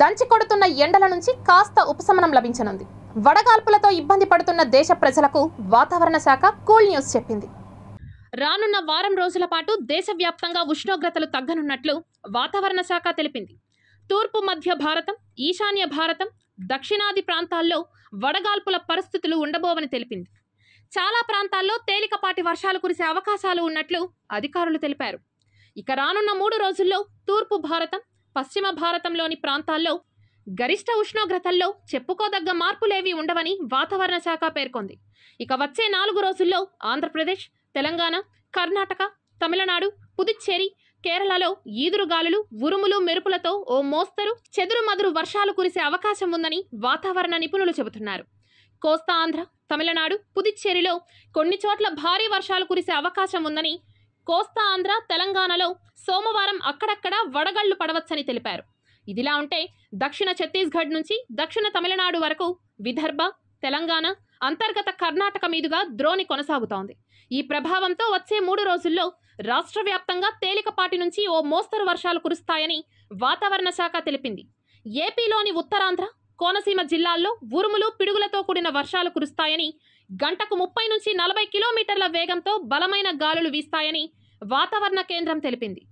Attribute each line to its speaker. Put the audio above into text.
Speaker 1: దంచి కొడుతున్న ఎండల నుంచి కాస్త ఉపశమనం లభించనుంది వడగాల్పులతో ఇబ్బంది పడుతున్న దేశ ప్రజలకు వాతావరణ శాఖ కూల్ న్యూస్ చెప్పింది రానున్న వారం రోజుల పాటు దేశవ్యాప్తంగా ఉష్ణోగ్రతలు తగ్గనున్నట్లు వాతావరణ శాఖ తెలిపింది తూర్పు మధ్య భారతం ఈశాన్య భారతం దక్షిణాది ప్రాంతాల్లో వడగాల్పుల పరిస్థితులు ఉండబోవని తెలిపింది చాలా ప్రాంతాల్లో తేలికపాటి వర్షాలు కురిసే అవకాశాలు ఉన్నట్లు అధికారులు తెలిపారు ఇక రానున్న మూడు రోజుల్లో తూర్పు భారతం పశ్చిమ భారతంలోని ప్రాంతాల్లో గరిష్ట ఉష్ణోగ్రతల్లో చెప్పుకోదగ్గ మార్పులేవీ ఉండవని వాతావరణ శాఖ పేర్కొంది ఇక వచ్చే నాలుగు రోజుల్లో ఆంధ్రప్రదేశ్ తెలంగాణ కర్ణాటక తమిళనాడు పుదుచ్చేరి కేరళలో ఈదురు గాలులు ఉరుములు మెరుపులతో ఓ మోస్తరు చెదురు మదురు వర్షాలు కురిసే అవకాశం ఉందని వాతావరణ నిపుణులు చెబుతున్నారు కోస్తా ఆంధ్ర తమిళనాడు పుదుచ్చేరిలో కొన్ని చోట్ల భారీ వర్షాలు కురిసే అవకాశం ఉందని కోస్తా ఆంధ్ర తెలంగాణలో సోమవారం అక్కడక్కడ వడగళ్లు పడవచ్చని తెలిపారు ఇదిలా ఉంటే దక్షిణ ఛత్తీస్గఢ్ నుంచి దక్షిణ తమిళనాడు వరకు విదర్భ తెలంగాణ అంతర్గత కర్ణాటక మీదుగా ద్రోణి కొనసాగుతోంది ఈ ప్రభావంతో వచ్చే మూడు రోజుల్లో రాష్ట్ర వ్యాప్తంగా తేలికపాటి నుంచి ఓ మోస్తరు వర్షాలు కురుస్తాయని వాతావరణ శాఖ తెలిపింది ఏపీలోని ఉత్తరాంధ్ర కోనసీమ జిల్లాల్లో ఉరుములు పిడుగులతో కూడిన వర్షాలు కురుస్తాయని గంటకు ముప్పై నుంచి నలభై కిలోమీటర్ల వేగంతో బలమైన గాలులు వీస్తాయని వాతావరణ కేంద్రం తెలిపింది